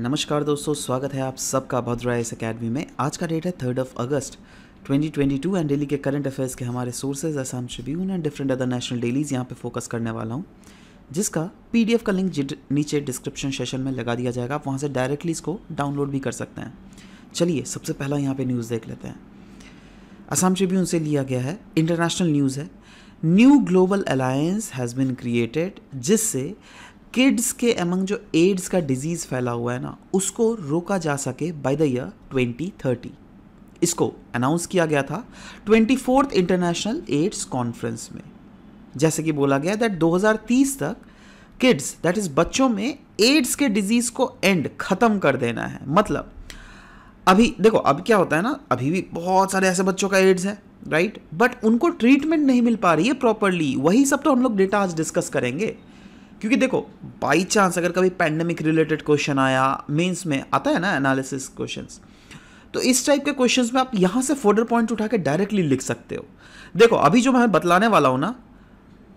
नमस्कार दोस्तों स्वागत है आप सबका भद्रा एस अकेडमी में आज का डेट है third of August 2022 and daily के करंट अफेयर्स के हमारे sources Assam Tribune and different other national dailies यहाँ पे फोकस करने वाला हूँ जिसका पीडीएफ का लिंक नीचे डिस्क्रिप्शन सेशन में लगा दिया जाएगा आप वहाँ से डायरेक्टली इसको डाउनलोड भी कर सकते हैं चलिए सबसे पहला यहाँ पर न्यूज़ देख लेते हैं असम ट्रिब्यून से लिया गया है इंटरनेशनल न्यूज़ है new global alliance has been created जिससे किड्स के एमंग जो एड्स का डिजीज़ फैला हुआ है ना उसको रोका जा सके बाय द ईयर 2030 इसको अनाउंस किया गया था twenty fourth international AIDS conference में जैसे कि बोला गया दैट 2030 तक किड्स दैट इज़ बच्चों में एड्स के डिजीज़ को एंड ख़त्म कर देना है मतलब अभी देखो अब क्या होता है ना अभी भी बहुत सारे ऐसे बच्चों का एड्स है राइट बट उनको ट्रीटमेंट नहीं मिल पा रही है प्रॉपरली वही सब तो हम लोग डेटा आज डिस्कस करेंगे क्योंकि देखो बाई चांस अगर कभी पैंडमिक रिलेटेड क्वेश्चन आया मीन्स में आता है ना एनालिसिस क्वेश्चंस तो इस टाइप के क्वेश्चंस में आप यहाँ से फोर्डर पॉइंट उठा के डायरेक्टली लिख सकते हो देखो अभी जो मैं बतलाने वाला हूँ ना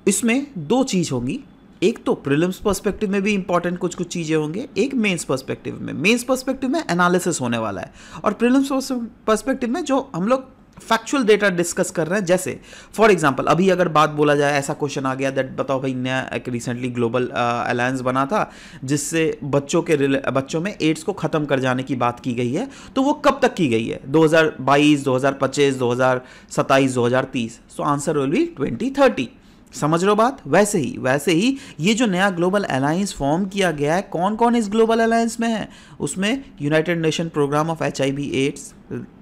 इसमें दो चीज़ होंगी एक तो प्रिलिम्स पर्सपेक्टिव में भी इंपॉर्टेंट कुछ कुछ चीज़ें होंगे एक मेंस पर्सपेक्टिव में मेंस पर्सपेक्टिव में एनालिसिस होने वाला है और प्रिलिम्स पर्सपेक्टिव में जो हम लोग फैक्चुअल डेटा डिस्कस कर रहे हैं जैसे फॉर एग्जांपल अभी अगर बात बोला जाए ऐसा क्वेश्चन आ गया दैट बताओ भाई नया एक रिसेंटली ग्लोबल अलायंस बना था जिससे बच्चों के बच्चों में एड्स को ख़त्म कर जाने की बात की गई है तो वो कब तक की गई है 2022 2025 2027 2030 सो आंसर विल बी 2030 समझ रहे हो बात वैसे ही वैसे ही ये जो नया ग्लोबल अलायंस फॉर्म किया गया है कौन कौन इस ग्लोबल अलायंस में है उसमें United Nation programme of H AIDS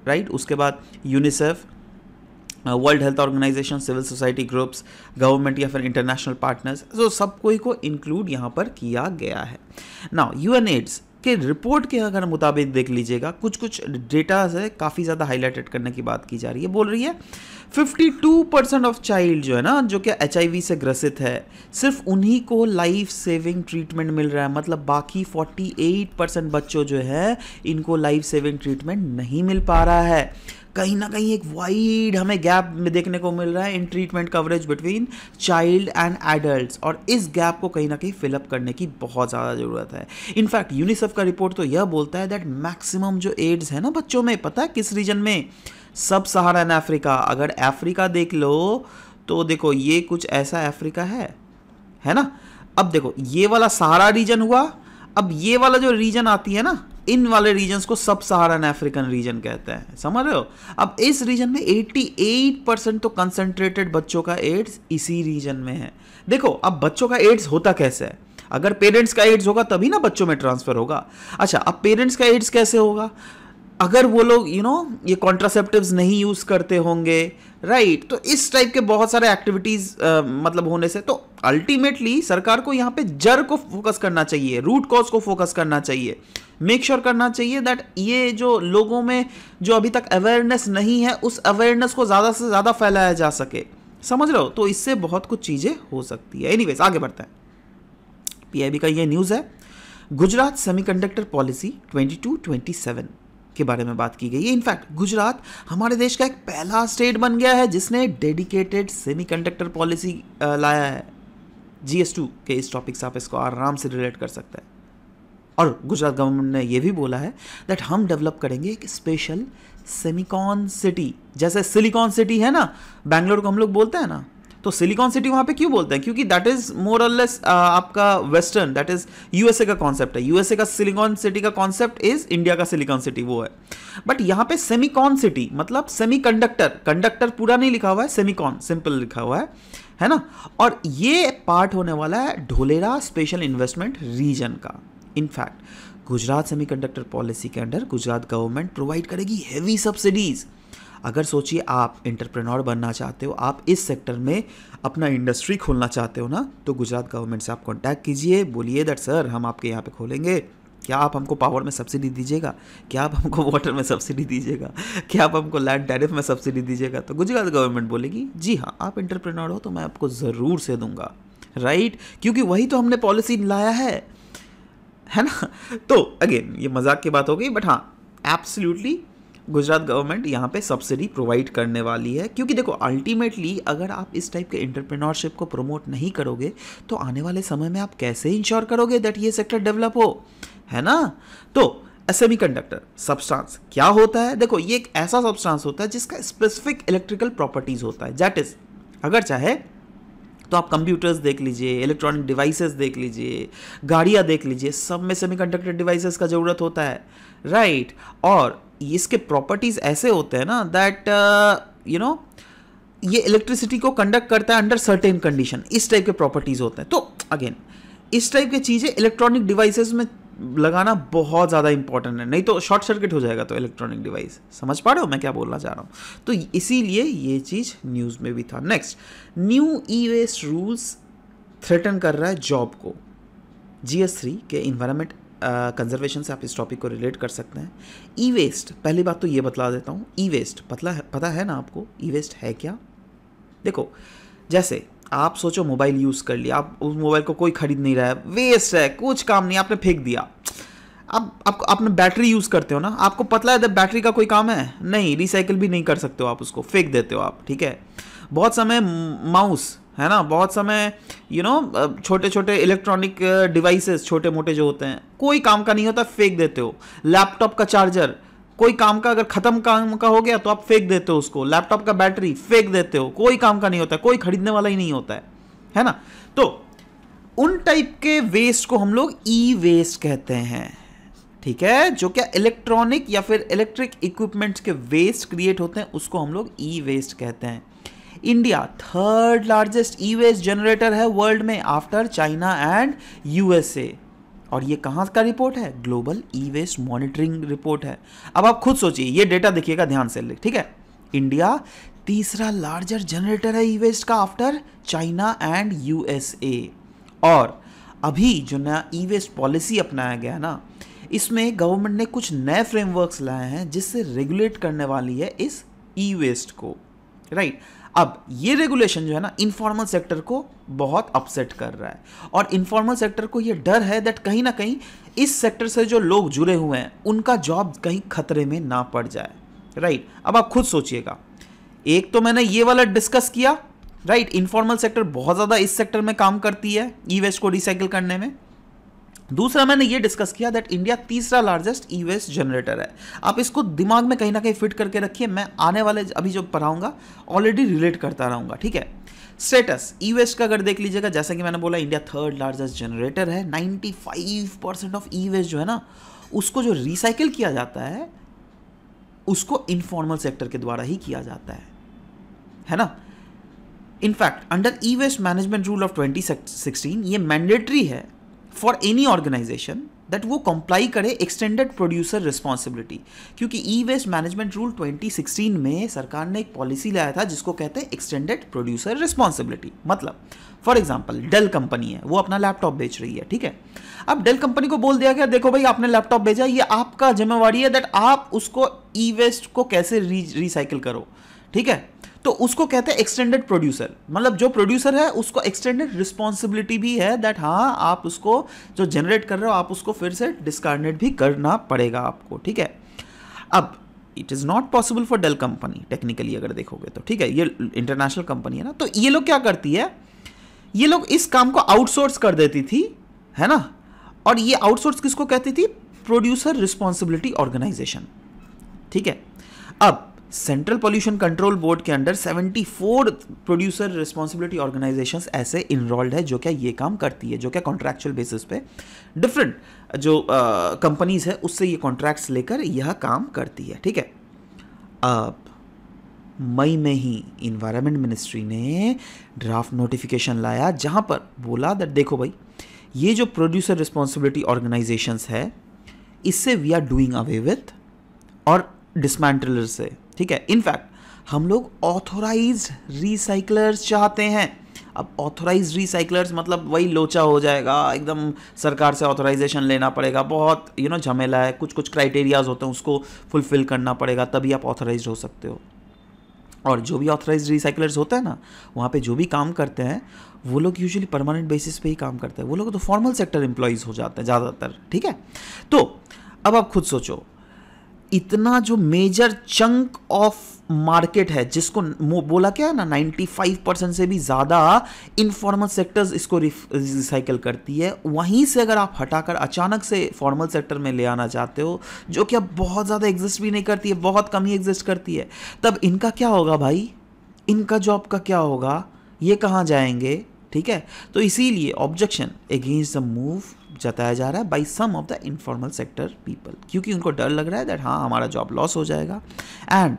right उसके बाद UNICEF world health organisation civil society groups government या फिर इंटरनेशनल पार्टनर्स सो सब कोई को इंक्लूड यहाँ पर किया गया है ना यू एन एड्स के रिपोर्ट के अगर मुताबिक देख लीजिएगा कुछ कुछ डेटा है काफ़ी ज़्यादा हाईलाइटेड करने की बात की जा रही है बोल रही है 52 परसेंट ऑफ चाइल्ड जो है ना जो कि एच से ग्रसित है सिर्फ उन्हीं को लाइफ सेविंग ट्रीटमेंट मिल रहा है मतलब बाकी 48 परसेंट बच्चों जो है इनको लाइफ सेविंग ट्रीटमेंट नहीं मिल पा रहा है कहीं ना कहीं एक वाइड हमें गैप में देखने को मिल रहा है in treatment coverage between child and adult और इस गैप को कहीं ना कहीं फिलअप करने की बहुत ज़्यादा ज़रूरत है इनफैक्ट यूनिसेफ का रिपोर्ट तो यह बोलता है दैट मैक्सिमम जो एड्स है ना बच्चों में पता है किस रीजन में सब सहारा एन अफ्रीका अगर अफ्रीका देख लो तो देखो ये कुछ ऐसा अफ्रीका है है ना अब देखो ये वाला सहारा रीजन हुआ अब ये वाला जो रीजन आती है ना इन वाले रीजन को सब सहारन अफ्रीकन रीजन कहते हैं समझ रहे हो अब इस रीजन में 88 परसेंट तो कंसेंट्रेटेड बच्चों का एड्स इसी रीजन में है देखो अब बच्चों का एड्स होता कैसे है अगर पेरेंट्स का एड्स होगा तभी ना बच्चों में ट्रांसफर होगा अच्छा अब पेरेंट्स का एड्स कैसे होगा अगर वो लोग यू नो ये कॉन्ट्रासेप्टिव नहीं यूज़ करते होंगे राइट right? तो इस टाइप के बहुत सारे एक्टिविटीज़ मतलब होने से तो अल्टीमेटली सरकार को यहाँ पे जड़ को फोकस करना चाहिए रूट कॉज को फोकस करना चाहिए मेक श्योर sure करना चाहिए दैट ये जो लोगों में जो अभी तक अवेयरनेस नहीं है उस अवेयरनेस को ज़्यादा से ज़्यादा फैलाया जा सके समझ रहे हो तो इससे बहुत कुछ चीज़ें हो सकती है एनीवेज आगे बढ़ते हैं पीआईबी का ये न्यूज़ है Gujarat semiconductor policy twenty seven के बारे में बात की गई है इनफैक्ट गुजरात हमारे देश का एक पहला स्टेट बन गया है जिसने डेडिकेटेड सेमीकंडक्टर पॉलिसी लाया है जी एस टू के इस टॉपिक से आप इसको आराम से रिलेट कर सकते हैं और गुजरात गवर्नमेंट ने यह भी बोला है दैट हम डेवलप करेंगे एक स्पेशल सेमिकॉन सिटी जैसे सिलिकॉन सिटी है ना बैंगलोर को हम लोग बोलते हैं ना तो सिलिकॉन सिटी वहां पे क्यों बोलते हैं क्योंकि दैट इज मोर और लेस आपका वेस्टर्न दैट इज यूएसए का कॉन्सेप्ट है यूएसए का सिलिकॉन सिटी का कॉन्सेप्ट इज इंडिया का सिलिकॉन सिटी वो है बट यहां पे सेमिकॉन सिटी मतलब सेमी कंडक्टर कंडक्टर पूरा नहीं लिखा हुआ है सेमिकॉन सिंपल लिखा हुआ है है ना और ये पार्ट होने वाला है ढोलेरा स्पेशल इन्वेस्टमेंट रीजन का इनफैक्ट गुजरात सेमीकंडक्टर पॉलिसी के अंडर गुजरात गवर्नमेंट प्रोवाइड करेगी हैवी सब्सिडीज़ अगर सोचिए आप इंटरप्रेनोर बनना चाहते हो आप इस सेक्टर में अपना इंडस्ट्री खोलना चाहते हो ना तो गुजरात गवर्नमेंट से आप कॉन्टैक्ट कीजिए बोलिए दैट सर हम आपके यहाँ पे खोलेंगे क्या आप हमको पावर में सब्सिडी दीजिएगा क्या आप हमको वाटर में सब्सिडी दीजिएगा क्या आप हमको लैंड टैरिफ में सब्सिडी दीजिएगा तो गुजरात गवर्नमेंट बोलेगी जी हाँ आप इंटरप्रेनोर हो तो मैं आपको ज़रूर से दूंगा राइट क्योंकि वही तो हमने पॉलिसी लाया है है ना तो अगेन ये मजाक की बात हो गई बट हाँ एब्सोल्युटली गुजरात गवर्नमेंट यहाँ पे सब्सिडी प्रोवाइड करने वाली है क्योंकि देखो अल्टीमेटली अगर आप इस टाइप के इंटरप्रेनोरशिप को प्रमोट नहीं करोगे तो आने वाले समय में आप कैसे इंश्योर करोगे दैट ये सेक्टर डेवलप हो है ना तो सेमी कंडक्टर सब्सटांस क्या होता है देखो ये एक ऐसा सबस्टांस होता है जिसका स्पेसिफिक इलेक्ट्रिकल प्रॉपर्टीज होता है दैट इज अगर चाहे तो आप कंप्यूटर्स देख लीजिए इलेक्ट्रॉनिक डिवाइसेस देख लीजिए गाड़ियाँ देख लीजिए सब में सेमीकंडक्टर डिवाइसेस का ज़रूरत होता है राइट right? और इसके प्रॉपर्टीज ऐसे होते हैं ना दैट यू नो ये इलेक्ट्रिसिटी को कंडक्ट करता है अंडर सर्टेन कंडीशन इस टाइप के प्रॉपर्टीज होते हैं तो अगेन इस टाइप की चीज़ें इलेक्ट्रॉनिक डिवाइसेस में लगाना बहुत ज़्यादा इंपॉर्टेंट है नहीं तो शॉर्ट सर्किट हो जाएगा तो इलेक्ट्रॉनिक डिवाइस समझ पा रहे हो मैं क्या बोलना चाह रहा हूँ तो इसीलिए ये चीज़ न्यूज़ में भी था next new E waste rules threaten कर रहा है जॉब को जी एस थ्री के इन्वायरमेंट कंजर्वेशन से आप इस टॉपिक को रिलेट कर सकते हैं ई वेस्ट पहली बात तो ये बतला देता हूँ ई वेस्ट पतला है पता है ना आपको ई वेस्ट है क्या देखो जैसे आप सोचो मोबाइल यूज़ कर लिया आप उस मोबाइल को कोई खरीद नहीं रहा है वेस्ट है कुछ काम नहीं आपने फेंक दिया अब आप आपने बैटरी यूज़ करते हो ना आपको पता है बैटरी का कोई काम है नहीं रिसाइकिल भी नहीं कर सकते हो आप उसको फेंक देते हो आप ठीक है बहुत समय माउस है ना बहुत समय यू नो छोटे छोटे इलेक्ट्रॉनिक डिवाइसेस छोटे मोटे जो होते हैं कोई काम का नहीं होता फेंक देते हो लैपटॉप का चार्जर कोई काम का अगर खत्म काम का हो गया तो आप फेंक देते हो उसको लैपटॉप का बैटरी फेंक देते हो कोई काम का नहीं होता है कोई खरीदने वाला ही नहीं होता है है ना तो उन टाइप के वेस्ट को हम लोग ई वेस्ट कहते हैं ठीक है जो क्या इलेक्ट्रॉनिक या फिर इलेक्ट्रिक इक्विपमेंट्स के वेस्ट क्रिएट होते हैं उसको हम लोग ई वेस्ट कहते हैं इंडिया थर्ड लार्जेस्ट ई वेस्ट जनरेटर है वर्ल्ड में आफ्टर चाइना एंड यूएसए और ये कहाँ का रिपोर्ट है global E waste monitoring report है अब आप खुद सोचिए ये डेटा देखिएगा ध्यान से ठीक है इंडिया तीसरा लार्जर जनरेटर है ई e वेस्ट का आफ्टर चाइना एंड यूएसए और अभी जो नया ई वेस्ट पॉलिसी अपनाया गया ना इसमें गवर्नमेंट ने कुछ नए फ्रेमवर्क्स लाए हैं जिससे रेगुलेट करने वाली है इस ई e वेस्ट को राइट right? अब ये रेगुलेशन जो है ना इनफॉर्मल सेक्टर को बहुत अपसेट कर रहा है और इनफॉर्मल सेक्टर को ये डर है दैट कहीं ना कहीं इस सेक्टर से जो लोग जुड़े हुए हैं उनका जॉब कहीं खतरे में ना पड़ जाए राइट अब आप खुद सोचिएगा एक तो मैंने ये वाला डिस्कस किया राइट इनफॉर्मल सेक्टर बहुत ज़्यादा इस सेक्टर में काम करती है ई वेस्ट को रिसाइकिल करने में दूसरा मैंने ये डिस्कस किया दैट इंडिया तीसरा लार्जेस्ट ई वेस्ट जनरेटर है आप इसको दिमाग में कहीं ना कहीं फिट करके रखिए मैं आने वाले अभी जो पढ़ाऊंगा ऑलरेडी रिलेट करता रहूंगा ठीक है स्टेटस ई वेस्ट का अगर देख लीजिएगा जैसा कि मैंने बोला इंडिया थर्ड लार्जेस्ट जनरेटर है 95 परसेंट ऑफ ई वेस्ट जो है ना उसको जो रिसाइकिल किया जाता है उसको इनफॉर्मल सेक्टर के द्वारा ही किया जाता है है ना in fact under e waste management rule of 2016 ये मैंडेटरी है फॉर एनी ऑर्गेनाइजेशन दैट वो कंप्लाई करे एक्सटेंडेड प्रोड्यूसर रिस्पॉन्सिबिलिटी क्योंकि ई वेस्ट मैनेजमेंट रूल 2016 में सरकार ने एक पॉलिसी लाया था जिसको कहते हैं एक्सटेंडेड प्रोड्यूसर रिस्पॉन्सिबिलिटी मतलब फॉर एग्जाम्पल डेल कंपनी है वो अपना लैपटॉप बेच रही है ठीक है अब डेल कंपनी को बोल दिया गया देखो भाई आपने लैपटॉप भेजा ये आपका जिम्मेवारी है दैट आप उसको ई वेस्ट को कैसे री रिसाइकिल करो ठीक है तो उसको कहते हैं एक्सटेंडेड प्रोड्यूसर मतलब जो प्रोड्यूसर है उसको एक्सटेंडेड रिस्पॉन्सिबिलिटी भी है दैट हाँ आप उसको जो जनरेट कर रहे हो आप उसको फिर से डिस्कारनेट भी करना पड़ेगा आपको ठीक है अब it is not possible for Dell company technically अगर देखोगे तो ठीक है ये इंटरनेशनल कंपनी है ना तो ये लोग क्या करती है ये लोग इस काम को आउटसोर्स कर देती थी है ना और ये आउटसोर्स किसको कहती थी प्रोड्यूसर रिस्पॉन्सिबिलिटी ऑर्गेनाइजेशन ठीक है अब सेंट्रल पॉल्यूशन कंट्रोल बोर्ड के अंडर 74 प्रोड्यूसर रिस्पॉन्सिबिलिटी ऑर्गेनाइजेशंस ऐसे इनरोल्ड है जो क्या ये काम करती है जो क्या कॉन्ट्रैक्चुअल बेसिस पे डिफरेंट जो कंपनीज है उससे ये कॉन्ट्रैक्ट्स लेकर यह काम करती है ठीक है अब मई में ही इन्वायरमेंट मिनिस्ट्री ने ड्राफ्ट नोटिफिकेशन लाया जहाँ पर बोला दैट देखो भाई ये जो प्रोड्यूसर रिस्पॉन्सिबिलिटी ऑर्गेनाइजेशंस है इससे we are doing away with और डिसमेंटलर से ठीक है इनफैक्ट हम लोग ऑथोराइज रिसाइकलर्स चाहते हैं अब ऑथोराइज रिसाइकलर्स मतलब वही लोचा हो जाएगा एकदम सरकार से ऑथोराइजेशन लेना पड़ेगा बहुत यू नो झमेला है कुछ कुछ क्राइटेरियाज होते हैं उसको फुलफिल करना पड़ेगा तभी आप ऑथोराइज हो सकते हो और जो भी ऑथोराइज रिसाइकलर्स होते हैं ना वहाँ पे जो भी काम करते हैं वो लोग यूजुअली परमानेंट बेसिस पे ही काम करते हैं वो लोग तो फॉर्मल सेक्टर एम्प्लॉयज़ हो जाते हैं ज़्यादातर ठीक है तो अब आप खुद सोचो इतना जो मेजर चंक ऑफ मार्केट है जिसको बोला क्या है ना 95 परसेंट से भी ज़्यादा इनफॉर्मल सेक्टर्स इसको रिसाइकल करती है वहीं से अगर आप हटाकर अचानक से फॉर्मल सेक्टर में ले आना चाहते हो जो कि अब बहुत ज़्यादा एग्जिस्ट भी नहीं करती है बहुत कम ही एग्जिस्ट करती है तब इनका क्या होगा भाई इनका जॉब का क्या होगा ये कहाँ जाएंगे ठीक है तो इसीलिए ऑब्जेक्शन अगेंस्ट द मूव जताया जा रहा है by some of the informal sector people क्योंकि उनको डर लग रहा है दैट हाँ हमारा जॉब लॉस हो जाएगा एंड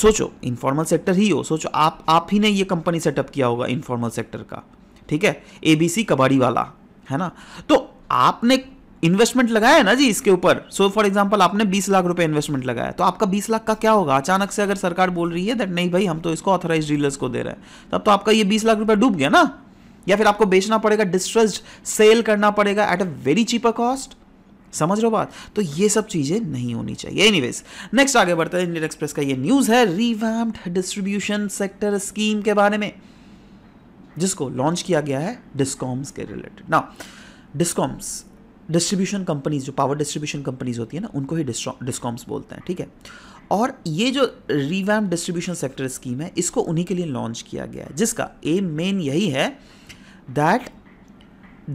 सोचो इनफॉर्मल सेक्टर ही हो सोचो आप आप ही ने ये कंपनी सेटअप किया होगा इनफॉर्मल सेक्टर का ठीक है ए बी सी कबाड़ी वाला है ना तो आपने इन्वेस्टमेंट लगाया है ना जी इसके ऊपर सो फॉर एग्जाम्पल आपने 20 लाख रुपए इन्वेस्टमेंट लगाया तो आपका 20 लाख का क्या होगा अचानक से अगर सरकार बोल रही है दैट नहीं भाई हम तो इसको ऑथराइज डीलर्स को दे रहे हैं तब तो आपका ये 20 लाख रुपए डूब गया ना या फिर आपको बेचना पड़ेगा डिस्ट्रेस सेल करना पड़ेगा at a very cheaper cost समझ रहे हो बात तो ये सब चीज़ें नहीं होनी चाहिए एनी नेक्स्ट आगे बढ़ते हैं इंडियन एक्सप्रेस का ये न्यूज़ है रिवैम्प्ड डिस्ट्रीब्यूशन सेक्टर स्कीम के बारे में जिसको लॉन्च किया गया है डिस्कॉम्स के रिलेटेड ना डिस्कॉम्स डिस्ट्रीब्यूशन कंपनीज जो पावर डिस्ट्रीब्यूशन कंपनीज होती है ना उनको ही डिस्कॉम्स बोलते हैं ठीक है और ये जो रिवैम डिस्ट्रीब्यूशन सेक्टर स्कीम है इसको उन्हीं के लिए लॉन्च किया गया है जिसका एम मेन यही है दैट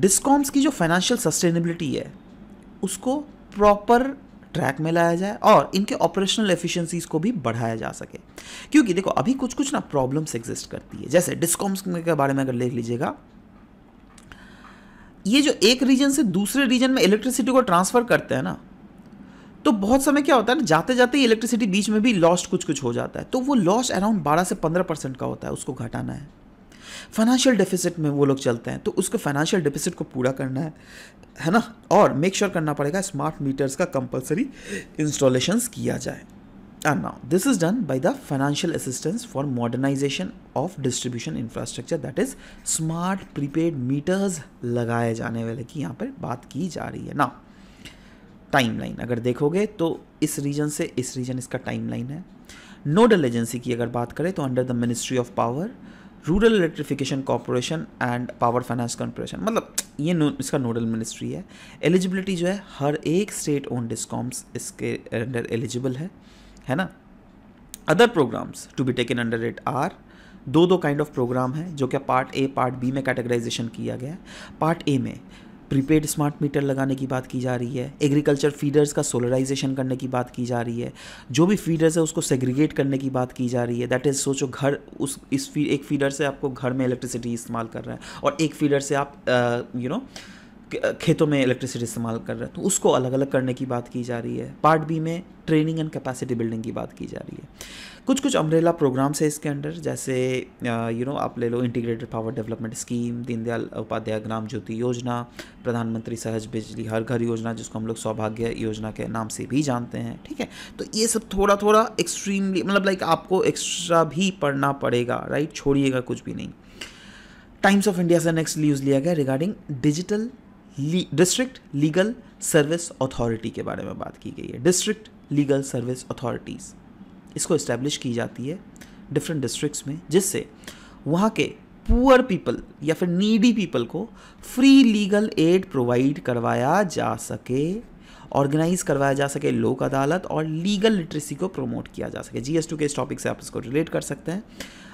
डिस्कॉम्स की जो फाइनेंशियल सस्टेनेबिलिटी है उसको प्रॉपर ट्रैक में लाया जाए और इनके ऑपरेशनल एफिशिएंसीज को भी बढ़ाया जा सके क्योंकि देखो अभी कुछ कुछ ना प्रॉब्लम्स एग्जिस्ट करती है जैसे डिस्कॉम्स के बारे में अगर देख लीजिएगा ये जो एक रीजन से दूसरे रीजन में इलेक्ट्रिसिटी को ट्रांसफ़र करते हैं ना तो बहुत समय क्या होता है ना जाते जाते इलेक्ट्रिसिटी बीच में भी लॉस्ट कुछ कुछ हो जाता है तो वो लॉस अराउंड 12 से 15 परसेंट का होता है उसको घटाना है फाइनेंशियल डिफिसिट में वो लोग चलते हैं तो उसको फाइनेंशियल डिफिसिट को पूरा करना है है ना और मेक श्योर sure करना पड़ेगा स्मार्ट मीटर्स का कंपलसरी इंस्टॉलेशंस किया जाए and now this is done by the financial assistance for modernisation of distribution infrastructure that is smart prepaid meters लगाए जाने वाले की यहाँ पर बात की जा रही है ना टाइमलाइन अगर देखोगे तो इस रीजन से इस रीजन इसका टाइमलाइन है नोडल एजेंसी की अगर बात करें तो under the ministry of power rural electrification corporation and power finance corporation मतलब ये इसका नोडल मिनिस्ट्री है एलिजिबिलिटी जो है हर एक स्टेट ओन डिस्कॉम्स इसके अंडर एलिजिबल है है ना other programmes to be taken under it are दो दो काइंड ऑफ प्रोग्राम है जो कि पार्ट ए पार्ट बी में कैटेगराइजेशन किया गया है पार्ट ए में प्रीपेड स्मार्ट मीटर लगाने की बात की जा रही है एग्रीकल्चर फीडर्स का सोलराइजेशन करने की बात की जा रही है जो भी फीडर्स है उसको सेग्रीगेट करने की बात की जा रही है दैट इज़ सोचो घर उस इस फी, एक फीडर से आपको घर में इलेक्ट्रिसिटी इस्तेमाल कर रहे हैं और एक फीडर से आप you uh, know you know, खेतों में इलेक्ट्रिसिटी इस्तेमाल कर रहे हैं तो उसको अलग अलग करने की बात की जा रही है पार्ट बी में ट्रेनिंग एंड कैपेसिटी बिल्डिंग की बात की जा रही है कुछ कुछ अमरेला प्रोग्राम्स है इसके अंडर जैसे यू नो आप ले लो integrated power development scheme Deendayal Upadhyaya Gram Jyoti Yojana Pradhan Mantri सहज बिजली हर घर योजना जिसको हम लोग सौभाग्य योजना के नाम से भी जानते हैं ठीक है तो ये सब थोड़ा थोड़ा एक्सट्रीमली मतलब लाइक आपको एक्स्ट्रा भी पढ़ना पड़ेगा राइट छोड़िएगा कुछ भी नहीं टाइम्स ऑफ इंडिया से नेक्स्ट न्यूज़ लिया गया regarding digital district legal service authority के बारे में बात की गई है डिस्ट्रिक्ट लीगल सर्विस अथॉरिटीज़ इसको इस्टेब्लिश की जाती है डिफरेंट डिस्ट्रिक्ट्स में जिससे वहाँ के पुअर पीपल या फिर नीडी पीपल को फ्री लीगल एड प्रोवाइड करवाया जा सके ऑर्गेनाइज करवाया जा सके लोक अदालत और लीगल लिटरेसी को प्रमोट किया जा सके जी एस टू के इस टॉपिक से आप इसको रिलेट कर सकते हैं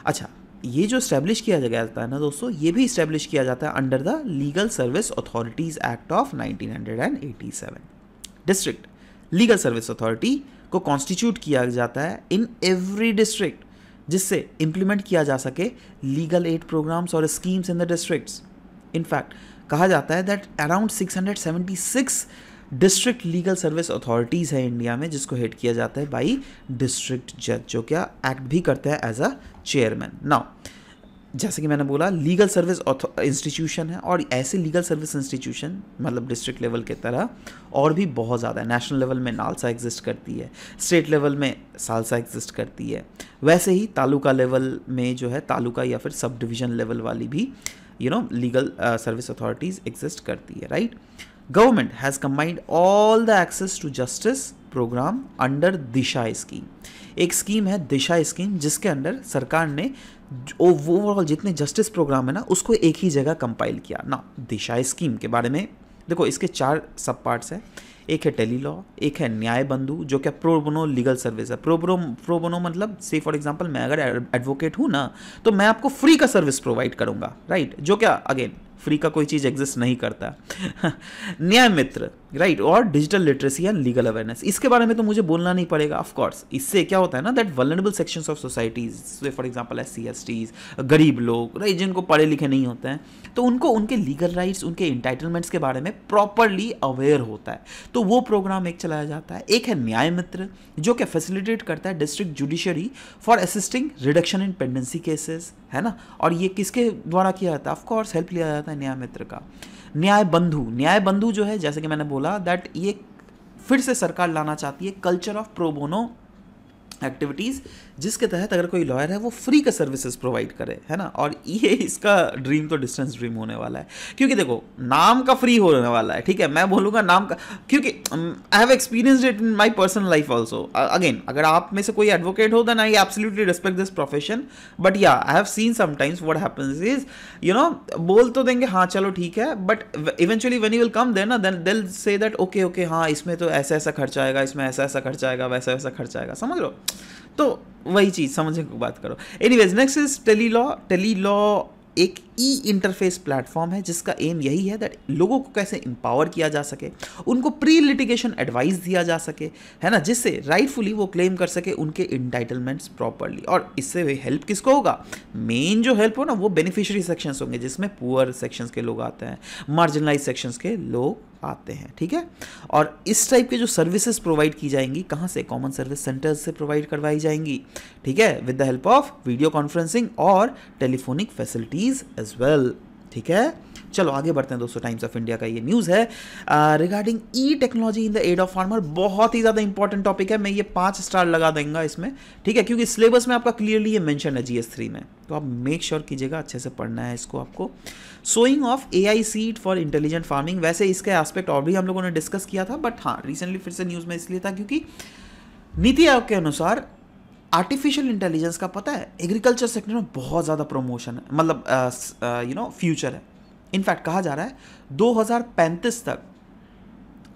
अच्छा ये जो इस्टेब्लिश किया जाता है ना दोस्तों ये भी इस्टेब्लिश किया जाता है under the legal service authorities act of 1987 district legal service authority को कॉन्स्टिट्यूट किया जाता है इन एवरी डिस्ट्रिक्ट जिससे इम्प्लीमेंट किया जा सके लीगल एड प्रोग्राम्स और schemes in the district in fact कहा जाता है that around six district legal service authorities है इंडिया में जिसको हेड किया जाता है बाई डिस्ट्रिक्ट जज जो क्या एक्ट भी करता है एज अ चेयरमैन नाउ जैसे कि मैंने बोला लीगल सर्विस इंस्टीट्यूशन है और ऐसे लीगल सर्विस इंस्टीट्यूशन मतलब डिस्ट्रिक्ट लेवल के तरह और भी बहुत ज़्यादा है नेशनल लेवल में नालसा एग्जिस्ट करती है स्टेट लेवल में सालसा एग्जिस्ट करती है वैसे ही तालुका लेवल में जो है तालुका या फिर सब डिवीज़न लेवल वाली भी you know legal service authorities exist करती है right right? Government has combined all the access to justice programme under Disha scheme एक स्कीम है दिशा स्कीम जिसके अंडर सरकार ने ओवरऑल जितने जस्टिस प्रोग्राम है ना उसको एक ही जगह कंपाइल किया ना दिशा स्कीम के बारे में देखो इसके चार सब पार्ट्स हैं एक है टेली लॉ एक है न्याय बंधु जो क्या प्रोबोनो लीगल सर्विस है प्रोबोनो प्रोबोनो मतलब से फॉर एग्जांपल मैं अगर एडवोकेट हूँ ना तो मैं आपको फ्री का सर्विस प्रोवाइड करूँगा राइट जो क्या अगेन फ्री का कोई चीज़ एग्जिस्ट नहीं करता न्याय मित्र राइट और digital literacy and legal awareness इसके बारे में तो मुझे बोलना नहीं पड़ेगा ऑफ कोर्स इससे क्या होता है ना that vulnerable sections of societies for example S C S Ts गरीब लोग राइट जिनको पढ़े लिखे नहीं होते हैं तो उनको उनके लीगल राइट्स उनके इंटाइटलमेंट्स के बारे में प्रॉपरली अवेयर होता है तो वो प्रोग्राम एक चलाया जाता है एक है न्याय मित्र जो कि फैसिलिटेट करता है district judiciary for assisting reduction in pendency cases है ना और ये किसके द्वारा किया जाता है ऑफकोर्स हेल्प लिया जाता था न्याय मित्र का न्याय बंधु न्याय बंधु जो है जैसे कि मैंने बोला दैट ये फिर से सरकार लाना चाहती है कल्चर ऑफ प्रोबोनो एक्टिविटीज़ जिसके तहत अगर कोई लॉयर है वो फ्री का सर्विसेज प्रोवाइड करे है ना और ये इसका ड्रीम तो डिस्टेंस ड्रीम होने वाला है क्योंकि देखो नाम का फ्री होने वाला है ठीक है मैं बोलूँगा नाम का क्योंकि I have experience it in my personal life also again अगर आप में से कोई एडवोकेट हो then I absolutely respect this profession but या I have seen sometimes what happens is you know बोल तो देंगे हाँ चलो ठीक है but eventually when you will come there ना देन दिल से दैट ओके ओके हाँ इसमें तो ऐसा ऐसा खर्चा आएगा इसमें ऐसा ऐसा खर्चा आएगा वैसा वैसा खर्चा आएगा समझ लो तो वही चीज़ समझने की बात करो anyways next is tele law tele law एक ई इंटरफेस प्लेटफॉर्म है जिसका एम यही है दैट लोगों को कैसे एम्पावर किया जा सके उनको प्री लिटिगेशन एडवाइस दिया जा सके है ना जिससे राइटफुली वो क्लेम कर सके उनके इंटाइटलमेंट्स प्रॉपरली और इससे वे हेल्प किसको होगा मेन जो हेल्प हो ना वो बेनिफिशियरी सेक्शंस होंगे जिसमें पुअर सेक्शंस के लोग आते हैं मार्जिनलाइज सेक्शंस के लोग आते हैं ठीक है और इस टाइप के जो सर्विसेज प्रोवाइड की जाएंगी कहाँ से कॉमन सर्विस सेंटर्स से प्रोवाइड करवाई जाएंगी ठीक है with the help of video conferencing और टेलीफोनिक फैसिलिटीज़ एज वेल ठीक है चलो आगे बढ़ते हैं दोस्तों टाइम्स ऑफ इंडिया का ये न्यूज़ है regarding e technology in the aid of farmer बहुत ही ज़्यादा इंपॉर्टेंट टॉपिक है मैं ये पाँच स्टार लगा देंगे इसमें ठीक है क्योंकि सिलेबस में आपका क्लियरली ये मैंशन है जी में तो आप मेक श्योर कीजिएगा अच्छे से पढ़ना है इसको आपको sowing of A I seed for intelligent farming वैसे इसके एस्पेक्ट और भी हम लोगों ने डिस्कस किया था बट हाँ रिसेंटली फिर से न्यूज़ में इसलिए था क्योंकि नीति आयोग के अनुसार आर्टिफिशियल इंटेलिजेंस का पता है एग्रीकल्चर सेक्टर में बहुत ज़्यादा प्रमोशन है मतलब यू नो फ्यूचर है इनफैक्ट कहा जा रहा है 2035 तक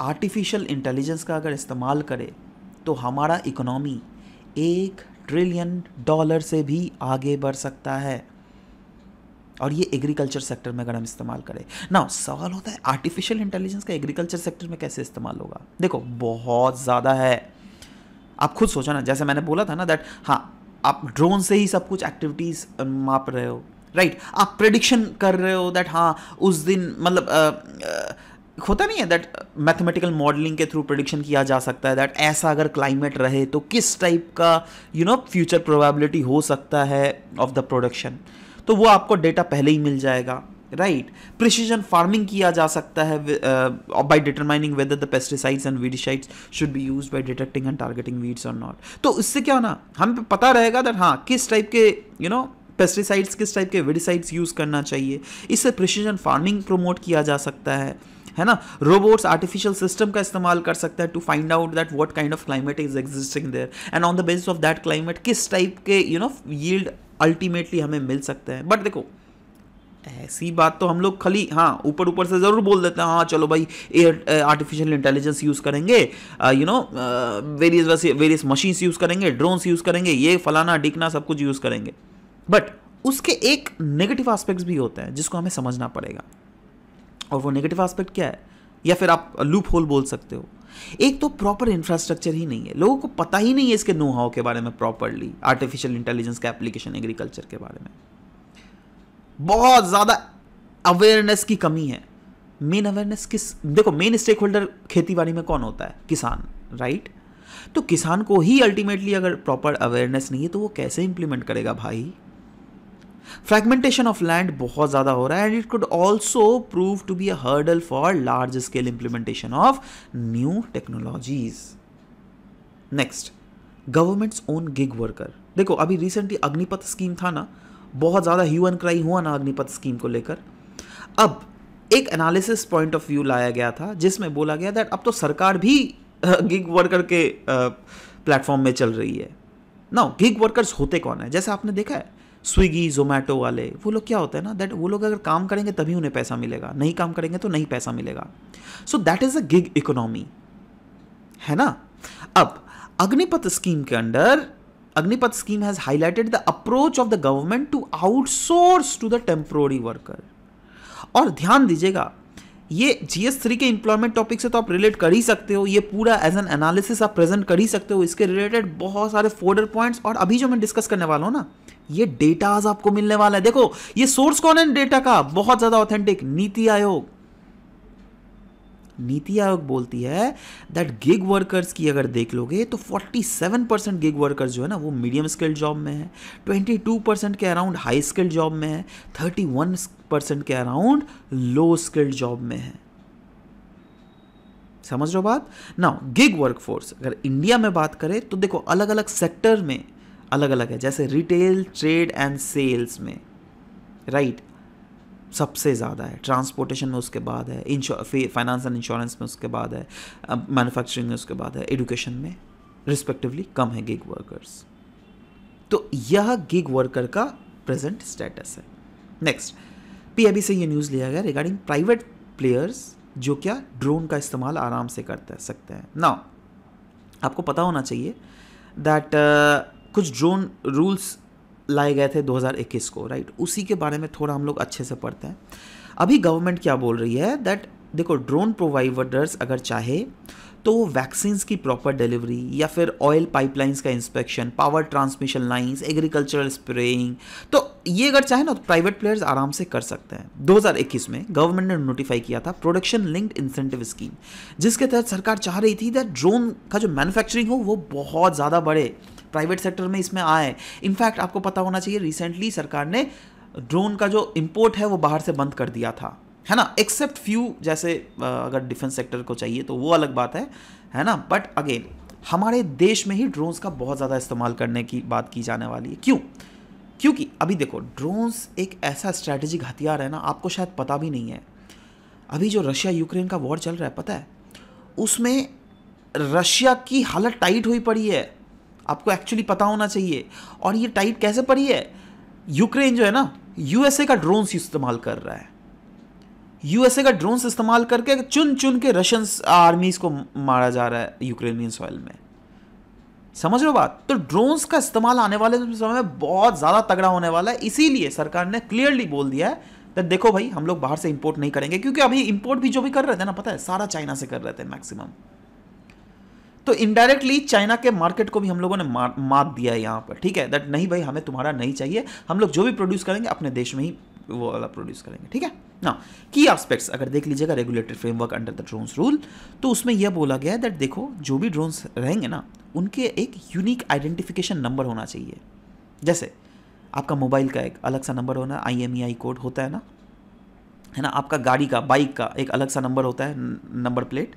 आर्टिफिशियल इंटेलिजेंस का अगर इस्तेमाल करे तो हमारा इकोनॉमी एक ट्रिलियन डॉलर से भी आगे बढ़ सकता है और ये एग्रीकल्चर सेक्टर में अगर हम इस्तेमाल करें ना सवाल होता है आर्टिफिशियल इंटेलिजेंस का एग्रीकल्चर सेक्टर में कैसे इस्तेमाल होगा देखो बहुत ज़्यादा है आप खुद सोचो ना जैसे मैंने बोला था ना दैट हाँ आप ड्रोन से ही सब कुछ एक्टिविटीज़ माप रहे हो राइट right? आप प्रडिक्शन कर रहे हो दैट हाँ उस दिन मतलब होता नहीं है दैट मैथमेटिकल मॉडलिंग के थ्रू प्रडिक्शन किया जा सकता है दैट ऐसा अगर क्लाइमेट रहे तो किस टाइप का यू नो फ्यूचर प्रोबेबिलिटी हो सकता है ऑफ द प्रोडक्शन तो वो आपको डेटा पहले ही मिल जाएगा राइट प्रिसीजन फार्मिंग किया जा सकता है by determining whether the pesticides and weedicides should be use by detecting and targeting weeds और नॉट तो इससे क्या होना हमें पता रहेगा दैट हाँ किस टाइप के you you know know, pesticides किस टाइप के वेडिसाइड्स यूज़ करना चाहिए इससे प्रिसीजन फार्मिंग प्रमोट किया जा सकता है है ना रोबोट्स आर्टिफिशियल सिस्टम का इस्तेमाल कर सकता है to find out that what kind of climate is existing there and on the basis of that climate किस टाइप के यू नो यील्ड अल्टीमेटली हमें मिल सकता है बट देखो ऐसी बात तो हम लोग खाली हाँ ऊपर ऊपर से ज़रूर बोल देते हैं हाँ चलो भाई एयर आर्टिफिशियल इंटेलिजेंस यूज़ करेंगे you know various various machines use करेंगे ड्रोन्स यूज़ करेंगे ये फलाना डिकना सब कुछ यूज़ करेंगे बट उसके एक नेगेटिव आस्पेक्ट भी होते हैं जिसको हमें समझना पड़ेगा और वो नेगेटिव आस्पेक्ट क्या है या फिर आप लूप होल बोल सकते हो एक तो प्रॉपर इंफ्रास्ट्रक्चर ही नहीं है लोगों को पता ही नहीं है इसके नो हाउ के बारे में प्रॉपरली आर्टिफिशियल इंटेलिजेंस का एप्लीकेशन एग्रीकल्चर के बारे में बहुत ज़्यादा अवेयरनेस की कमी है मेन अवेयरनेस किस देखो मेन स्टेक होल्डर खेती बाड़ी में कौन होता है किसान राइट तो किसान को ही अल्टीमेटली अगर प्रॉपर अवेयरनेस नहीं है तो वो कैसे इंप्लीमेंट करेगा भाई फ्रेगमेंटेशन ऑफ लैंड बहुत ज़्यादा हो रहा है and it could also prove to be a hurdle for large scale implementation of new technologies next governments own gig worker देखो अभी रिसेंटली अग्निपथ स्कीम था ना बहुत ज़्यादा ह्यू एंड क्राई हुआ ना अग्निपथ स्कीम को लेकर अब एक एनालिसिस पॉइंट ऑफ व्यू लाया गया था जिसमें बोला गया दैट अब तो सरकार भी गिग वर्कर के प्लेटफॉर्म में चल रही है ना गिग वर्कर्स होते कौन है जैसे आपने देखा है स्विगी जोमेटो वाले वो लोग क्या होता है ना दैट वो लोग अगर काम करेंगे तभी उन्हें पैसा मिलेगा नहीं काम करेंगे तो नहीं पैसा मिलेगा so that is a gig economy है ना अब अग्निपथ स्कीम के under Agnipath scheme has highlighted the approach of the government to outsource to the temporary worker और ध्यान दीजिएगा ये जीएस थ्री के इंप्लॉयमेंट टॉपिक से तो आप रिलेट कर ही सकते हो ये पूरा एज एन एनालिसिस आप प्रेजेंट कर ही सकते हो इसके रिलेटेड बहुत सारे फोर्डर पॉइंट्स और अभी जो मैं डिस्कस करने वाला हूँ ना ये डेटाज आपको मिलने वाला है देखो ये सोर्स कौन है डेटा का बहुत ज्यादा ऑथेंटिक नीति आयोग नीति आयोग बोलती है दैट गिग वर्कर्स की अगर देख लोगे तो 47 परसेंट गिग वर्कर्स जो है ना वो मीडियम स्किल्ड जॉब में है 22 परसेंट के अराउंड हाई स्किल्ड जॉब में है 31 परसेंट के अराउंड लो स्किल्ड जॉब में है समझ रहे हो बात ना गिग वर्कफोर्स अगर इंडिया में बात करें तो देखो अलग अलग सेक्टर में अलग अलग है जैसे रिटेल ट्रेड एंड सेल्स में राइट सबसे ज़्यादा है ट्रांसपोर्टेशन में उसके बाद है फाइनेंस एंड इंश्योरेंस में उसके बाद है मैन्युफैक्चरिंग में उसके बाद है एडुकेशन में रिस्पेक्टिवली कम है गिग वर्कर्स तो यह गिग वर्कर का प्रेजेंट स्टेटस है नेक्स्ट अभी से ये न्यूज़ लिया गया रिगार्डिंग प्राइवेट प्लेयर्स जो क्या ड्रोन का इस्तेमाल आराम से करते सकते हैं ना आपको पता होना चाहिए दैट कुछ ड्रोन रूल्स लाए गए थे 2021 को राइट उसी के बारे में थोड़ा हम लोग अच्छे से पढ़ते हैं अभी गवर्नमेंट क्या बोल रही है दैट देखो ड्रोन प्रोवाइडर्स अगर चाहे तो वो वैक्सीन्स की प्रॉपर डिलीवरी या फिर ऑयल पाइपलाइंस का inspection power transmission lines agricultural spraying तो ये अगर चाहे ना तो प्राइवेट प्लेयर्स आराम से कर सकते हैं 2021 में गवर्नमेंट ने नोटिफाई किया था प्रोडक्शन लिंक्ड इंसेंटिव स्कीम जिसके तहत सरकार चाह रही थी दैट ड्रोन का जो मैन्युफैक्चरिंग हो वो बहुत ज़्यादा बढ़े प्राइवेट सेक्टर में इसमें आए इनफैक्ट आपको पता होना चाहिए रिसेंटली सरकार ने ड्रोन का जो इम्पोर्ट है वो बाहर से बंद कर दिया था है ना एक्सेप्ट फ्यू जैसे अगर डिफेंस सेक्टर को चाहिए तो वो अलग बात है है ना बट अगेन हमारे देश में ही ड्रोन्स का बहुत ज़्यादा इस्तेमाल करने की बात की जाने वाली है क्यों क्योंकि अभी देखो ड्रोन्स एक ऐसा स्ट्रैटेजिक हथियार है ना आपको शायद पता भी नहीं है अभी जो रशिया यूक्रेन का वॉर चल रहा है पता है उसमें रशिया की हालत टाइट हुई पड़ी है आपको एक्चुअली पता होना चाहिए और ये टाइप कैसे पड़ी है यूक्रेन जो है ना यूएसए का ड्रोन्स इस्तेमाल कर रहा है यूएसए का ड्रोन्स इस्तेमाल करके चुन चुन के रशियन आर्मीज uh, को मारा जा रहा है यूक्रेनियन सॉइल में समझ रहे हो बात तो ड्रोन्स का इस्तेमाल आने वाले समय में बहुत ज़्यादा तगड़ा होने वाला है इसीलिए सरकार ने क्लियरली बोल दिया है तो देखो भाई हम लोग बाहर से इंपोर्ट नहीं करेंगे क्योंकि अभी इंपोर्ट भी जो भी कर रहे थे ना पता है सारा चाइना से कर रहे थे मैक्सिमम तो इनडायरेक्टली चाइना के मार्केट को भी हम लोगों ने मार मात दिया है यहाँ पर ठीक है दैट नहीं भाई हमें तुम्हारा नहीं चाहिए हम लोग जो भी प्रोड्यूस करेंगे अपने देश में ही वो वाला प्रोड्यूस करेंगे ठीक है ना की आस्पेक्ट्स अगर देख लीजिएगा regulatory framework under the drones rule तो उसमें यह बोला गया है दैट देखो जो भी ड्रोन्स रहेंगे ना उनके एक यूनिक आइडेंटिफिकेशन नंबर होना चाहिए जैसे आपका मोबाइल का एक अलग सा नंबर होना I M E I code होता है ना है ना आपका गाड़ी का बाइक का एक अलग सा नंबर होता है नंबर प्लेट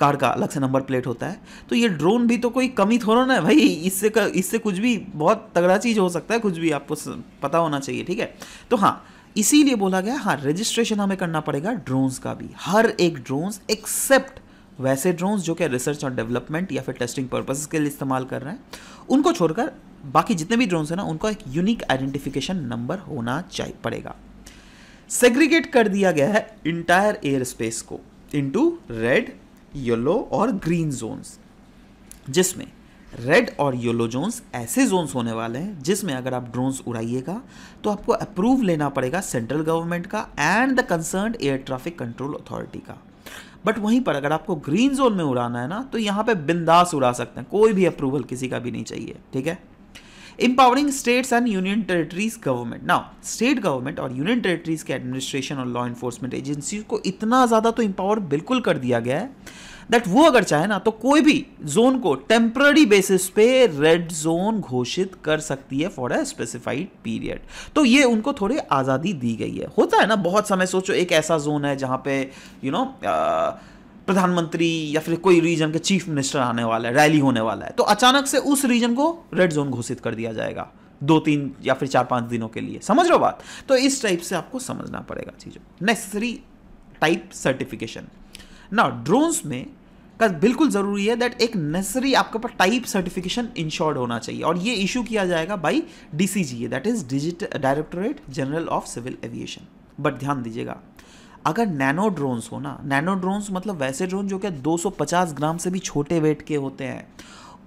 कार का अलग से नंबर प्लेट होता है तो ये ड्रोन भी तो कोई कमी थोड़ा ना है भाई इससे इससे कुछ भी बहुत तगड़ा चीज़ हो सकता है कुछ भी आपको पता होना चाहिए ठीक है तो हाँ इसीलिए बोला गया हाँ रजिस्ट्रेशन हमें करना पड़ेगा ड्रोन्स का भी हर एक ड्रोन्स एक्सेप्ट वैसे ड्रोन्स जो कि रिसर्च और डेवलपमेंट या फिर टेस्टिंग पर्पजेज के लिए इस्तेमाल कर रहे हैं उनको छोड़कर बाकी जितने भी ड्रोन्स हैं ना उनका एक यूनिक आइडेंटिफिकेशन नंबर होना चाहिए पड़ेगा सेग्रीगेट कर दिया गया है इंटायर एयर स्पेस को इनटू रेड येलो और ग्रीन जोन्स जिसमें रेड और येलो जोन्स ऐसे जोन्स होने वाले हैं जिसमें अगर आप ड्रोन्स उड़ाइएगा तो आपको अप्रूव लेना पड़ेगा सेंट्रल गवर्नमेंट का and the concern air traffic control authority का बट वहीं पर अगर आपको ग्रीन जोन में उड़ाना है ना तो यहाँ पे बिंदास उड़ा सकते हैं कोई भी अप्रूवल किसी का भी नहीं चाहिए ठीक है empowering states and union territories government ना स्टेट गवर्नमेंट और यूनियन टेरेटरीज के एडमिनिस्ट्रेशन और लॉ इन्फोर्समेंट एजेंसीज को इतना ज़्यादा तो एम्पावर बिल्कुल कर दिया गया है दैट वो अगर चाहे ना तो कोई भी जोन को टेम्प्ररी बेसिस पे रेड जोन घोषित कर सकती है फॉर अ स्पेसिफाइड पीरियड तो ये उनको थोड़ी आज़ादी दी गई है होता है ना बहुत समय सोचो एक ऐसा जोन है जहाँ पे यू you नो know, प्रधानमंत्री या फिर कोई रीजन के चीफ मिनिस्टर आने वाला है रैली होने वाला है तो अचानक से उस रीजन को रेड जोन घोषित कर दिया जाएगा दो तीन या फिर चार पांच दिनों के लिए समझ रहे हो बात तो इस टाइप से आपको समझना पड़ेगा चीज़ों नेसेसरी टाइप सर्टिफिकेशन ना ड्रोन्स में का बिल्कुल ज़रूरी है दैट एक नेसेसरी आपके पास टाइप सर्टिफिकेशन इंश्योर्ड होना चाहिए और ये इशू किया जाएगा by D C G that is digital directorate general of civil aviation but ध्यान दीजिएगा अगर नैनो ड्रोन्स हो ना नैनो ड्रोन्स मतलब वैसे ड्रोन जो कि 250 ग्राम से भी छोटे वेट के होते हैं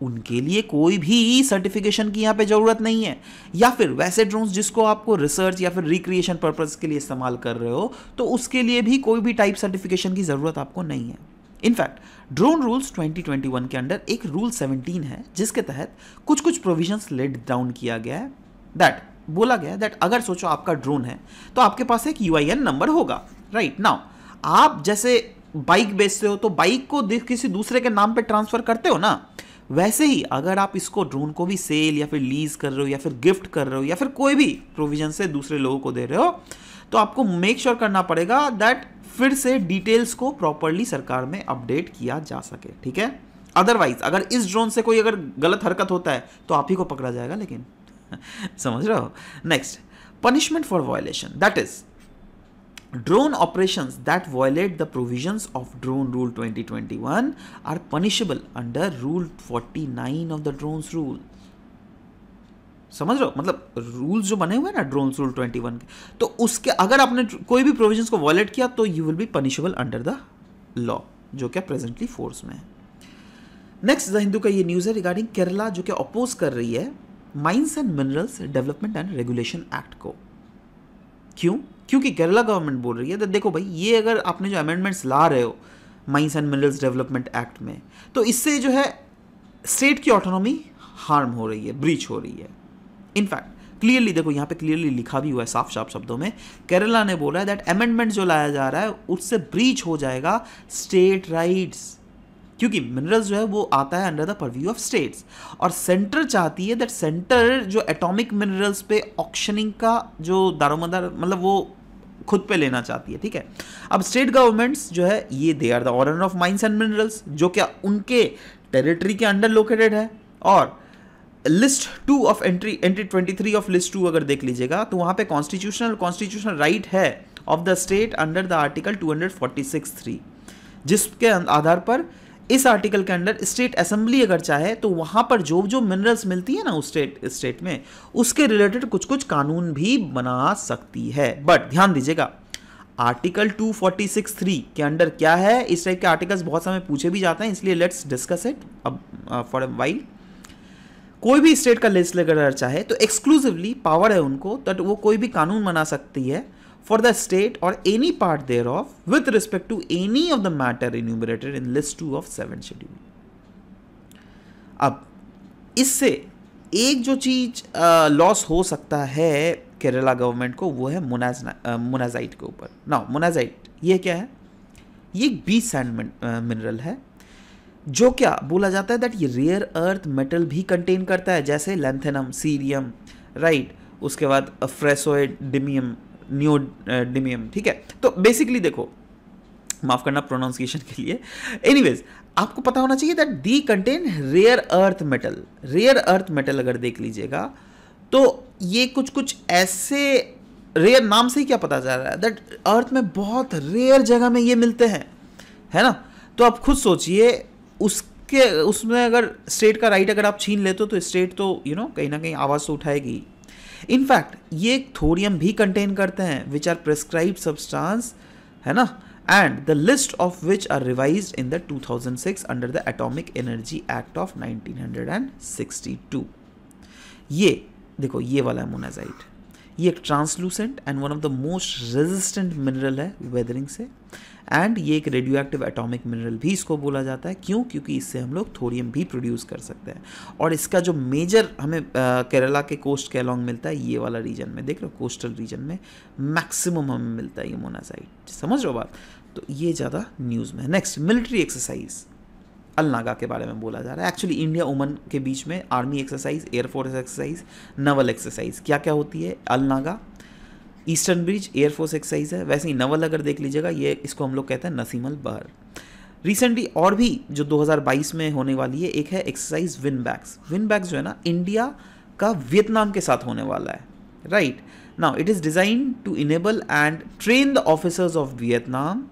उनके लिए कोई भी सर्टिफिकेशन की यहाँ पे ज़रूरत नहीं है या फिर वैसे ड्रोन्स जिसको आपको रिसर्च या फिर रिक्रिएशन पर्पज़ के लिए इस्तेमाल कर रहे हो तो उसके लिए भी कोई भी टाइप सर्टिफिकेशन की ज़रूरत आपको नहीं है इनफैक्ट ड्रोन रूल्स 2021 के अंडर एक रूल 17 है जिसके तहत कुछ कुछ प्रोविजंस लेट डाउन किया गया है दैट बोला गया दैट अगर सोचो आपका ड्रोन है तो आपके पास एक यू नंबर होगा राइट नाउ आप जैसे बाइक बेचते हो तो बाइक को देख किसी दूसरे के नाम पे ट्रांसफ़र करते हो ना वैसे ही अगर आप इसको ड्रोन को भी सेल या फिर लीज कर रहे हो या फिर गिफ्ट कर रहे हो या फिर कोई भी प्रोविजन से दूसरे लोगों को दे रहे हो तो आपको मेक श्योर sure करना पड़ेगा दैट फिर से डिटेल्स को प्रॉपरली सरकार में अपडेट किया जा सके ठीक है अदरवाइज अगर इस ड्रोन से कोई अगर गलत हरकत होता है तो आप ही को पकड़ा जाएगा लेकिन समझ रहे हो next that is drone operation that drone the provision of drone rule twenty twenty one are punishable under rule forty nine of the drone rule समझ रहे हो मतलब रूल्स जो बने हुए हैं ना ड्रोन रूल वन के तो उसके अगर आपने कोई भी प्रोविजन को वॉयलेट किया तो you will be punishable under the law जो क्या प्रेजेंटली फोर्स में है नेक्स्ट द हिंदू का ये न्यूज़ है रिगार्डिंग केरला जो क्या अपोज कर रही है mines and minerals development and regulation act को क्यों क्योंकि केरला गवर्नमेंट बोल रही है तो देखो भाई ये अगर आपने जो अमेंडमेंट्स ला रहे हो mines and minerals development act में तो इससे जो है स्टेट की ऑटोनॉमी हार्म हो रही है ब्रीच हो रही है इनफैक्ट क्लियरली देखो यहाँ पे क्लियरली लिखा भी हुआ है साफ साफ शब्दों में केरला ने बोला है दैट अमेंडमेंट जो लाया जा रहा है उससे ब्रीच हो जाएगा स्टेट राइट्स क्योंकि मिनरल्स जो है वो आता है under the purview of states और सेंटर चाहती है दैट सेंटर जो एटॉमिक मिनरल्स पे ऑक्शनिंग का जो दारोमदार मतलब वो खुद पे लेना चाहती है ठीक है अब स्टेट गवर्नमेंट्स जो है ये they are the order of mines and minerals जो क्या उनके टेरिटरी के अंडर लोकेटेड है और list two of entry entry twenty three of list two अगर देख लीजिएगा तो वहाँ पे कॉन्स्टिट्यूशनल कॉन्स्टिट्यूशनल राइट है of the state under the article two hundred forty six three जिसके आधार पर इस आर्टिकल के अंडर स्टेट असेंबली अगर चाहे तो वहां पर जो जो मिनरल्स मिलती है ना उस स्टेट स्टेट में उसके रिलेटेड कुछ कुछ कानून भी बना सकती है बट ध्यान दीजिएगा article two forty six three के अंडर क्या है इस टाइप के आर्टिकल्स बहुत समय पूछे भी जाते हैं इसलिए लेट्स डिस्कस इट अब फॉर uh, वाइल कोई भी स्टेट का लेजिस्लेटर चाहे तो एक्सक्लूसिवली पावर है उनको दट वो कोई भी कानून बना सकती है for the state or any part thereof with respect to any of the matter enumerated in list 2 of 7 schedule अब इससे एक जो चीज लॉस हो सकता है केरला गवर्नमेंट को वो है मोनाज मोनाजाइट के ऊपर ना मोनाजाइट ये क्या है ये एक बी सैंड मिनरल है जो क्या बोला जाता है दैट ये रेयर अर्थ मेटल भी कंटेन करता है जैसे लेंथेनम सीरियम राइट उसके बाद फ्रेसोइड डिमियम न्योडिमियम ठीक है तो बेसिकली देखो माफ करना प्रोनाउंसिएशन के लिए एनीवेज आपको पता होना चाहिए that the contain rare earth metal rare earth metal अगर देख लीजिएगा तो ये कुछ कुछ ऐसे रेयर नाम से ही क्या पता जा रहा है दैट अर्थ में बहुत रेयर जगह में ये मिलते हैं है ना तो आप खुद सोचिए उसके उसमें अगर स्टेट का राइट अगर आप छीन लेते हो तो स्टेट तो यू you नो know, कहीं ना कहीं आवाज़ तो उठाएगी इनफैक्ट ये थोरियम भी कंटेन करते हैं विच आर प्रिस्क्राइब सब्सटांस है ना and the list of which are revise in the 2006 thousand six under the atomic energy act of nineteen hundred and sixty two ये देखो ये वाला है मोनाजाइट ये एक translucent and one of the most resistant mineral है weathering से and ये एक रेडियो एक्टिव एटॉमिक मिनरल भी इसको बोला जाता है क्यों क्योंकि इससे हम लोग थोड़ियम भी प्रोड्यूस कर सकते हैं और इसका जो मेजर हमें केरला के कोस्ट के अलॉन्ग मिलता है ये वाला रीजन में देख रहे हो कोस्टल रीजन में मैक्सिमम हमें मिलता है ये मोनासाइट समझ रहे हो बात तो ये ज़्यादा न्यूज़ में नेक्स्ट मिलिट्री एक्सरसाइज अलनागा के बारे में बोला जा रहा है एक्चुअली इंडिया वुमन के बीच में army exercise air force exercise naval exercise क्या क्या होती है Al Nagah eastern bridge air force exercise है वैसे ही नवल अगर देख लीजिएगा ये इसको हम लोग कहते हैं नसीमल बहर रिसेंटली और भी जो 2022 में होने वाली है एक है exercise Vinbax Vinbax जो है ना इंडिया का वियतनाम के साथ होने वाला है right now it is design to enable and train the officers of Vietnam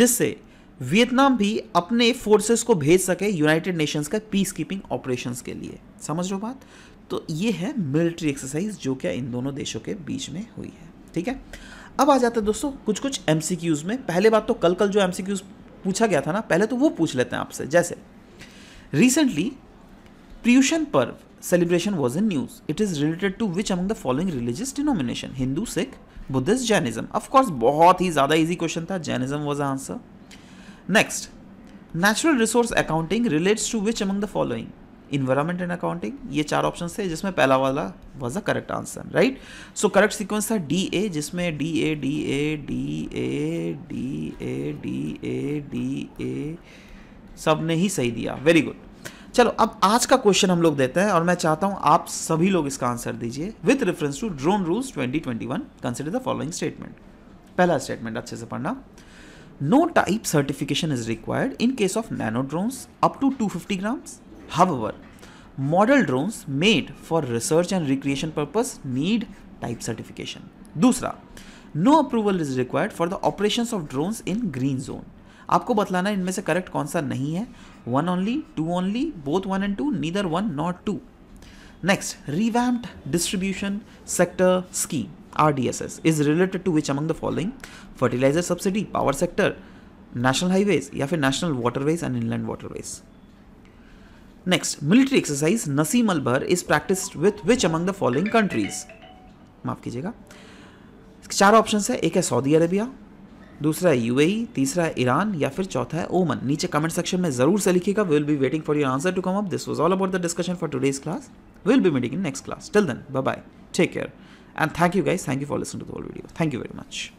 जिससे वियतनाम भी अपने फोर्सेस को भेज सके यूनाइटेड नेशंस का पीस कीपिंग ऑपरेशन के लिए समझ लो बात तो ये है मिलिट्री एक्सरसाइज जो क्या इन दोनों देशों के बीच में हुई है ठीक है अब आ जाते हैं दोस्तों कुछ कुछ एम में पहले बात तो कल कल जो एम पूछा गया था ना पहले तो वो पूछ लेते हैं आपसे जैसे recently Paryushan Parva celebration was in news it is related to which among the following religious denomination Hindu Sikh Buddhist Jainism of course बहुत ही ज़्यादा इजी क्वेश्चन था Jainism was answer next natural resource accounting relates to which among the following environment and accounting ये चार option थे जिसमें पहला वाला was a correct answer right so correct sequence था डी ए जिसमें D A D A D A D A D A D A सब ने ही सही दिया वेरी गुड चलो अब आज का क्वेश्चन हम लोग देते हैं और मैं चाहता हूं आप सभी लोग इसका आंसर दीजिए with reference to drone rules 2021 consider the following statement पहला स्टेटमेंट अच्छे से पढ़ना No type certification is required in case of nano drones up to 250 grams. However, model drones made for research and recreation purpose need type certification. dusra no approval is required for the operations of drones in green zone आपको बतलाना इनमें से correct कौन सा नहीं है one only two only both one and two neither one not two next revamped distribution sector scheme RDSS is related to which among the following fertilizer subsidy, power sector, national highways या फिर national waterways and inland waterways. Next, military exercise Nasim al Bahr is practiced with which among the following countries? माफ कीजिएगा चार option है एक है Saudi Arabia दूसरा है यूएई तीसरा है ईरान या फिर चौथा है ओमन नीचे कमेंट सेक्शन में जरूर से लिखिएगा will be waiting for your answer to come up this was all about the discussion for today's class will be meeting in next class till then bye bye take care and thank you guys thank you for listening to the whole video thank you very much